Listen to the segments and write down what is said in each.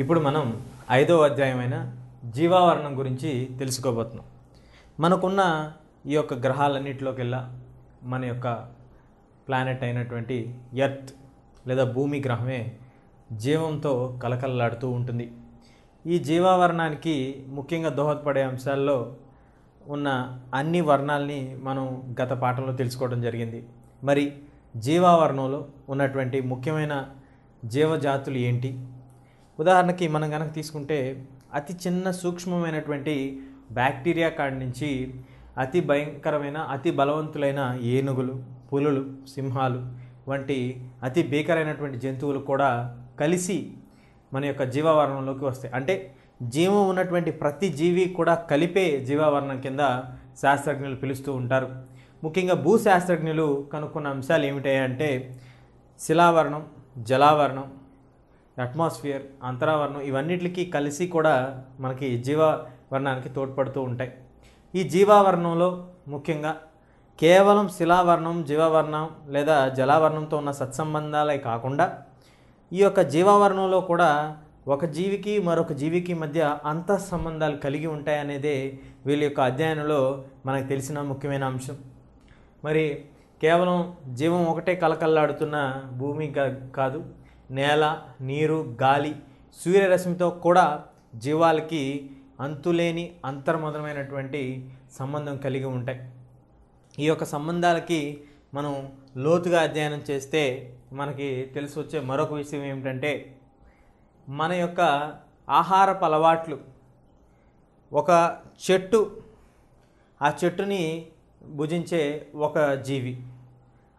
ఇప్పుడు మనం ఐదో అధ్యాయమైన జీవావరణం గురించి తెలుసుకోబోతున్నాం మనకున్న ఈ యొక్క గ్రహాలన్నింటిలోకెల్లా మన యొక్క ప్లానెట్ అయినటువంటి ఎర్త్ లేదా భూమి గ్రహమే జీవంతో కలకలలాడుతూ ఉంటుంది ఈ జీవావరణానికి ముఖ్యంగా దోహదపడే అంశాల్లో ఉన్న అన్ని వర్ణాలని మనం గత పాఠంలో తెలుసుకోవడం జరిగింది మరి జీవావరణంలో ఉన్నటువంటి ముఖ్యమైన జీవజాతులు ఏంటి ఉదాహరణకి మనం కనుక తీసుకుంటే అతి చిన్న సూక్ష్మమైనటువంటి బ్యాక్టీరియా కాడి నుంచి అతి భయంకరమైన అతి బలవంతులైన ఏనుగులు పులులు సింహాలు వంటి అతి భీకరమైనటువంటి జంతువులు కూడా కలిసి మన యొక్క జీవావరణంలోకి వస్తాయి అంటే జీవం ఉన్నటువంటి ప్రతి జీవి కూడా కలిపే జీవావరణం కింద శాస్త్రజ్ఞులు పిలుస్తూ ఉంటారు ముఖ్యంగా భూశాస్త్రజ్ఞులు కనుక్కున్న అంశాలు ఏమిటాయంటే శిలావరణం జలావరణం అట్మాస్ఫియర్ అంతరావరణం ఇవన్నిటికీ కలిసి కూడా మనకి జీవావరణానికి తోడ్పడుతూ ఉంటాయి ఈ జీవావరణంలో ముఖ్యంగా కేవలం శిలావర్ణం జీవావర్ణం లేదా జలావర్ణంతో ఉన్న సత్సంబంధాలే కాకుండా ఈ యొక్క జీవావరణంలో కూడా ఒక జీవికి మరొక జీవికి మధ్య అంత సంబంధాలు కలిగి ఉంటాయనేది వీళ్ళ యొక్క అధ్యయనంలో మనకు తెలిసిన ముఖ్యమైన అంశం మరి కేవలం జీవం ఒకటే కలకల్లాడుతున్న భూమి కాదు నేల నీరు గాలి సూర్యరశ్మితో కూడా జీవాలకి అంతులేని అంతర్మధమైనటువంటి సంబంధం కలిగి ఉంటాయి ఈ యొక్క సంబంధాలకి మనం లోతుగా అధ్యయనం చేస్తే మనకి తెలిసి వచ్చే మరొక విషయం ఏమిటంటే మన యొక్క ఆహారపు అలవాట్లు ఒక చెట్టు ఆ చెట్టుని భుజించే ఒక జీవి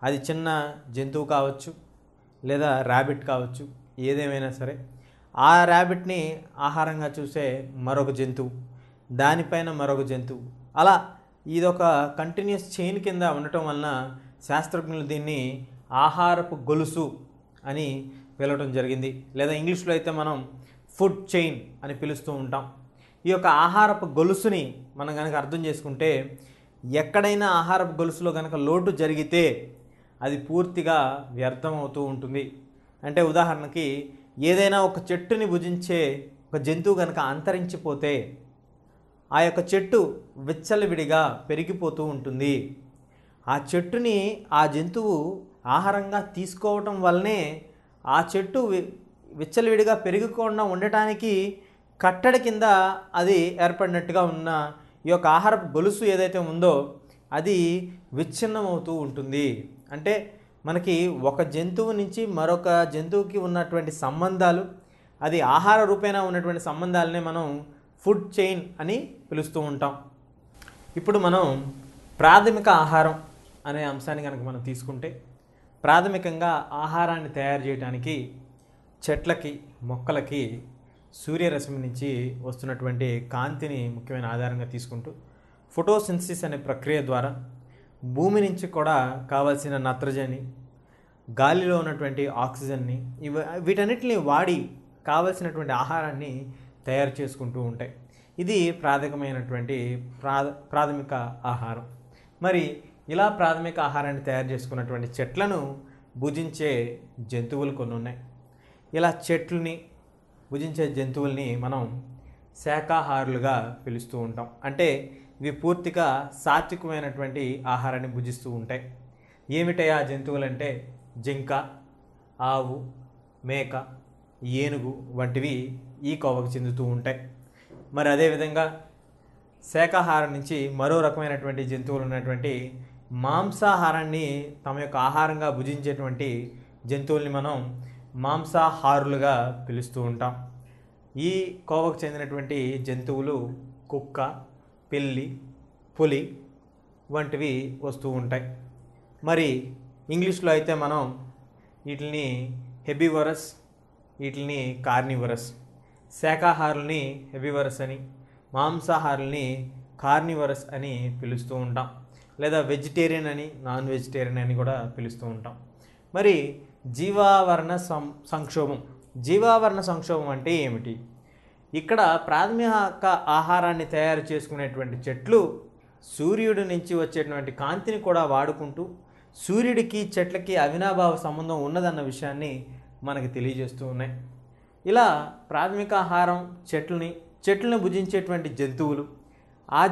అది చిన్న జంతువు కావచ్చు లేదా ర్యాబిట్ కావచ్చు ఏదేమైనా సరే ఆ ర్యాబిట్ని ఆహారంగా చూసే మరొక జంతువు దానిపైన మరొక జంతువు అలా ఇదొక కంటిన్యూస్ చైన్ కింద ఉండటం వలన శాస్త్రజ్ఞులు దీన్ని ఆహారపు గొలుసు అని పిలవటం జరిగింది లేదా ఇంగ్లీష్లో అయితే మనం ఫుడ్ చైన్ అని పిలుస్తూ ఉంటాం ఈ యొక్క ఆహారపు గొలుసుని మనం కనుక అర్థం చేసుకుంటే ఎక్కడైనా ఆహారపు గొలుసులో కనుక లోటు జరిగితే అది పూర్తిగా వ్యర్థం అవుతూ ఉంటుంది అంటే ఉదాహరణకి ఏదైనా ఒక చెట్టుని భుజించే ఒక జంతువు కనుక అంతరించిపోతే ఆ యొక్క చెట్టు విచ్చలవిడిగా పెరిగిపోతూ ఉంటుంది ఆ చెట్టుని ఆ జంతువు ఆహారంగా తీసుకోవటం వల్లనే ఆ చెట్టు విచ్చలవిడిగా పెరిగికుండా ఉండటానికి కట్టడి కింద అది ఏర్పడినట్టుగా ఉన్న ఈ యొక్క ఆహార గొలుసు ఏదైతే ఉందో అది విచ్ఛిన్నమవుతూ ఉంటుంది అంటే మనకి ఒక జంతువు నుంచి మరొక జంతువుకి ఉన్నటువంటి సంబంధాలు అది ఆహార రూపేణా ఉన్నటువంటి సంబంధాలనే మనం ఫుడ్ చైన్ అని పిలుస్తూ ఉంటాం ఇప్పుడు మనం ప్రాథమిక ఆహారం అనే అంశాన్ని కనుక మనం తీసుకుంటే ప్రాథమికంగా ఆహారాన్ని తయారు చేయడానికి చెట్లకి మొక్కలకి సూర్యరశ్మి నుంచి వస్తున్నటువంటి కాంతిని ముఖ్యమైన ఆధారంగా తీసుకుంటూ ఫోటోసింథసిస్ అనే ప్రక్రియ ద్వారా భూమి నుంచి కూడా కావాల్సిన నత్రజని గాలిలో ఉన్నటువంటి ఆక్సిజన్ని ఇవ వీటన్నిటిని వాడి కావలసినటువంటి ఆహారాన్ని తయారు చేసుకుంటూ ఉంటాయి ఇది ప్రాథమికమైనటువంటి ప్రా ప్రాథమిక ఆహారం మరి ఇలా ప్రాథమిక ఆహారాన్ని తయారు చేసుకున్నటువంటి చెట్లను భుజించే జంతువులు కొన్ని ఉన్నాయి ఇలా చెట్లని భుజించే జంతువుల్ని మనం శాఖాహారులుగా పిలుస్తూ ఉంటాం అంటే ఇవి పూర్తిగా సాత్వికమైనటువంటి ఆహారాన్ని భుజిస్తూ ఉంటాయి ఏమిటయా జంతువులంటే జింక ఆవు మేక ఏనుగు వంటివి ఈ కోవకు చెందుతూ ఉంటాయి మరి అదేవిధంగా శాఖాహారం నుంచి మరో రకమైనటువంటి జంతువులు ఉన్నటువంటి మాంసాహారాన్ని తమ యొక్క ఆహారంగా భుజించేటువంటి జంతువుల్ని మనం మాంసాహారులుగా పిలుస్తూ ఉంటాం ఈ కోవకు చెందినటువంటి జంతువులు కుక్క పిల్లి పులి వంటివి వస్తూ ఉంటాయి మరి ఇంగ్లీష్లో అయితే మనం వీటిని హెబీవరస్ వీటిని కార్నివరస్ శాఖాహారుల్ని హెబీవరస్ అని మాంసాహారుల్ని కార్నివరస్ అని పిలుస్తూ ఉంటాం లేదా వెజిటేరియన్ అని నాన్ వెజిటేరియన్ అని కూడా పిలుస్తూ ఉంటాం మరి జీవావరణ సం సంక్షోభం జీవావరణ సంక్షోభం అంటే ఏమిటి ఇక్కడ ప్రాథమిక ఆహారాన్ని తయారు చేసుకునేటువంటి చెట్లు సూర్యుడి నుంచి వచ్చేటువంటి కాంతిని కూడా వాడుకుంటూ సూర్యుడికి చెట్లకి అవినాభావ సంబంధం ఉన్నదన్న విషయాన్ని మనకి తెలియజేస్తూ ఉన్నాయి ఇలా ప్రాథమిక ఆహారం చెట్లని చెట్లను భుజించేటువంటి జంతువులు ఆ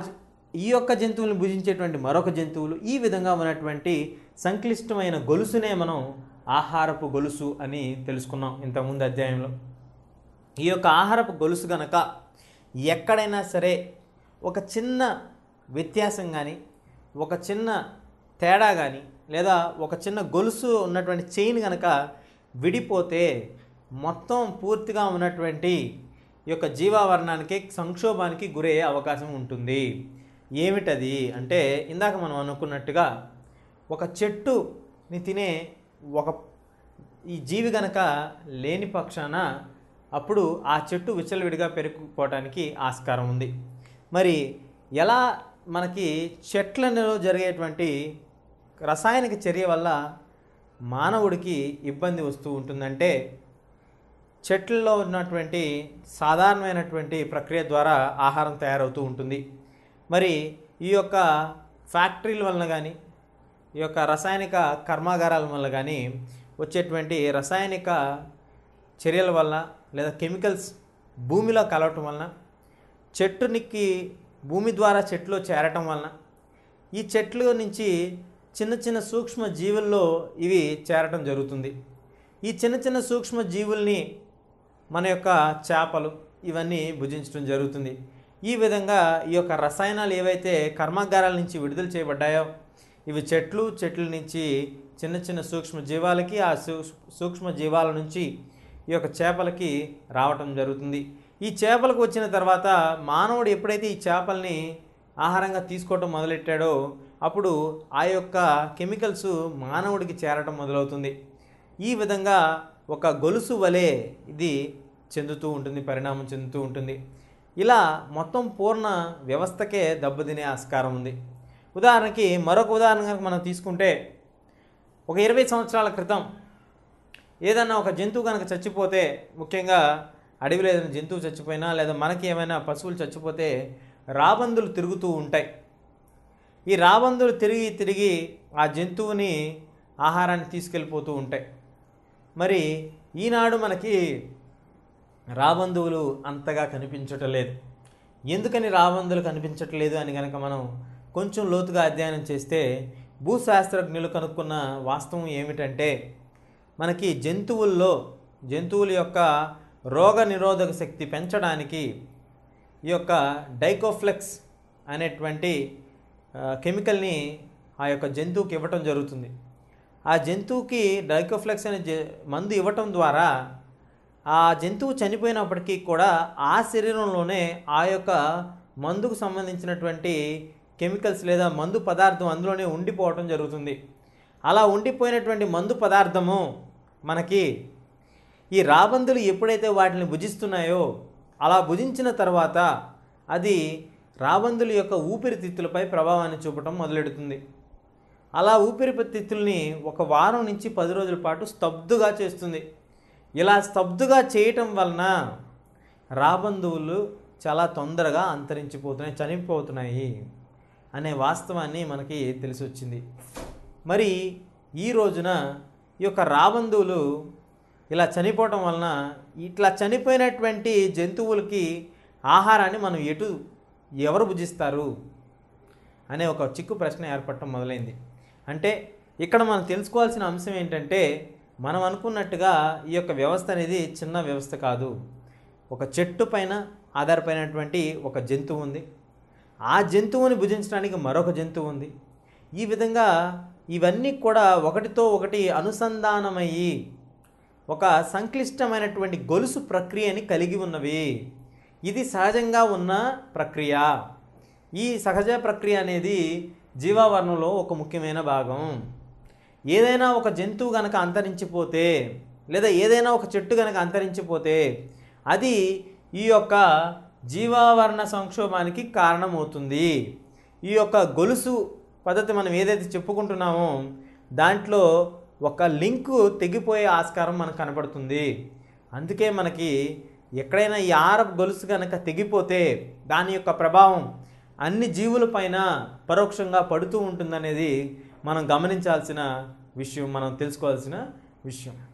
ఈ యొక్క జంతువులను భుజించేటువంటి మరొక జంతువులు ఈ విధంగా ఉన్నటువంటి సంక్లిష్టమైన గొలుసునే మనం ఆహారపు గొలుసు అని తెలుసుకున్నాం ఇంతకుముందు అధ్యాయంలో ఈ యొక్క ఆహారపు గొలుసు గనక ఎక్కడైనా సరే ఒక చిన్న వ్యత్యాసం కానీ ఒక చిన్న తేడా కానీ లేదా ఒక చిన్న గొలుసు ఉన్నటువంటి చైన్ కనుక విడిపోతే మొత్తం పూర్తిగా ఉన్నటువంటి ఈ యొక్క జీవావరణానికి సంక్షోభానికి గురయ్యే అవకాశం ఉంటుంది ఏమిటది అంటే ఇందాక మనం అనుకున్నట్టుగా ఒక చెట్టుని తినే ఒక ఈ జీవి గనక లేని పక్షాన అప్పుడు ఆ చెట్టు విచ్చలవిడిగా పెరిగిపోవటానికి ఆస్కారం ఉంది మరి ఎలా మనకి చెట్లలో జరిగేటువంటి రసాయనిక చర్య వల్ల మానవుడికి ఇబ్బంది వస్తూ ఉంటుందంటే చెట్లలో ఉన్నటువంటి సాధారణమైనటువంటి ప్రక్రియ ద్వారా ఆహారం తయారవుతూ ఉంటుంది మరి ఈ యొక్క ఫ్యాక్టరీల వలన కానీ ఈ యొక్క రసాయనిక కర్మాగారాల వల్ల కానీ వచ్చేటువంటి రసాయనిక చర్యల వల్ల లేదా కెమికల్స్ భూమిలో కలవటం వలన చెట్టు నిక్కి భూమి ద్వారా చెట్లు చేరటం వలన ఈ చెట్లు నుంచి చిన్న చిన్న సూక్ష్మ జీవుల్లో ఇవి చేరటం జరుగుతుంది ఈ చిన్న చిన్న సూక్ష్మ జీవుల్ని మన యొక్క చేపలు ఇవన్నీ భుజించడం జరుగుతుంది ఈ విధంగా ఈ యొక్క రసాయనాలు ఏవైతే కర్మాగారాల నుంచి విడుదల చేయబడ్డాయో ఇవి చెట్లు చెట్ల నుంచి చిన్న చిన్న సూక్ష్మ జీవాలకి ఆ సూక్ష్మ జీవాల నుంచి ఈ యొక్క చేపలకి రావటం జరుగుతుంది ఈ చేపలకు వచ్చిన తర్వాత మానవుడు ఎప్పుడైతే ఈ చేపల్ని ఆహారంగా తీసుకోవటం మొదలెట్టాడో అప్పుడు ఆ యొక్క కెమికల్స్ మానవుడికి చేరటం మొదలవుతుంది ఈ విధంగా ఒక గొలుసు వలె ఇది చెందుతూ ఉంటుంది పరిణామం చెందుతూ ఉంటుంది ఇలా మొత్తం పూర్ణ వ్యవస్థకే దెబ్బతినే ఆస్కారం ఉంది ఉదాహరణకి మరొక ఉదాహరణ మనం తీసుకుంటే ఒక ఇరవై సంవత్సరాల క్రితం ఏదన్నా ఒక జంతువు కనుక చచ్చిపోతే ముఖ్యంగా అడవిలో ఏదైనా జంతువు చచ్చిపోయినా లేదా మనకి ఏమైనా పశువులు చచ్చిపోతే రాబందులు తిరుగుతూ ఉంటాయి ఈ రాబందులు తిరిగి తిరిగి ఆ జంతువుని ఆహారాన్ని తీసుకెళ్ళిపోతూ ఉంటాయి మరి ఈనాడు మనకి రాబంధువులు అంతగా లేదు ఎందుకని రాబందులు కనిపించట్లేదు అని కనుక మనం కొంచెం లోతుగా అధ్యయనం చేస్తే భూశాస్త్రజ్ఞులు కనుక్కున్న వాస్తవం ఏమిటంటే మనకి జంతువుల్లో జంతువుల యొక్క రోగ నిరోధక శక్తి పెంచడానికి ఈ యొక్క డైకోఫ్లెక్స్ అనేటువంటి కెమికల్ని ఆ యొక్క జంతువుకి ఇవ్వటం జరుగుతుంది ఆ జంతువుకి డైకోఫ్లెక్స్ అనే మందు ఇవ్వటం ద్వారా ఆ జంతువు చనిపోయినప్పటికీ కూడా ఆ శరీరంలోనే ఆ యొక్క మందుకు సంబంధించినటువంటి కెమికల్స్ లేదా మందు పదార్థం అందులోనే ఉండిపోవటం జరుగుతుంది అలా ఉండిపోయినటువంటి మందు పదార్థము మనకి ఈ రాబందులు ఎప్పుడైతే వాటిని భుజిస్తున్నాయో అలా భుజించిన తర్వాత అది రాబందుల యొక్క ఊపిరితిత్తులపై ప్రభావాన్ని చూపటం మొదలెడుతుంది అలా ఊపిరితిత్తుల్ని ఒక వారం నుంచి పది రోజుల పాటు స్తబ్దుగా చేస్తుంది ఇలా స్తబ్దుగా చేయటం వలన రాబంధువులు చాలా తొందరగా అంతరించిపోతున్నాయి చనిపోతున్నాయి అనే వాస్తవాన్ని మనకి తెలిసి వచ్చింది మరి ఈ రోజున ఈ యొక్క రాబంధువులు ఇలా చనిపోవటం వలన ఇట్లా చనిపోయినటువంటి జంతువులకి ఆహారాన్ని మనం ఎటు ఎవరు భుజిస్తారు అనే ఒక చిక్కు ప్రశ్న ఏర్పడటం మొదలైంది అంటే ఇక్కడ మనం తెలుసుకోవాల్సిన అంశం ఏంటంటే మనం అనుకున్నట్టుగా ఈ యొక్క వ్యవస్థ అనేది చిన్న వ్యవస్థ కాదు ఒక చెట్టు పైన ఆధారపడినటువంటి ఒక జంతువు ఉంది ఆ జంతువుని భుజించడానికి మరొక జంతువు ఉంది ఈ విధంగా ఇవన్నీ కూడా ఒకటితో ఒకటి అనుసంధానమయ్యి ఒక సంక్లిష్టమైనటువంటి గొలుసు ప్రక్రియని కలిగి ఉన్నవి ఇది సహజంగా ఉన్న ప్రక్రియ ఈ సహజ ప్రక్రియ అనేది జీవావరణంలో ఒక ముఖ్యమైన భాగం ఏదైనా ఒక జంతువు కనుక అంతరించిపోతే లేదా ఏదైనా ఒక చెట్టు కనుక అంతరించిపోతే అది ఈ యొక్క జీవావరణ సంక్షోభానికి కారణమవుతుంది ఈ యొక్క గొలుసు పద్ధతి మనం ఏదైతే చెప్పుకుంటున్నామో దాంట్లో ఒక లింకు తెగిపోయే ఆస్కారం మనకు కనపడుతుంది అందుకే మనకి ఎక్కడైనా ఈ ఆరబ్ గొలుసు కనుక తెగిపోతే దాని యొక్క ప్రభావం అన్ని జీవుల పైన పరోక్షంగా పడుతూ ఉంటుందనేది మనం గమనించాల్సిన విషయం మనం తెలుసుకోవాల్సిన విషయం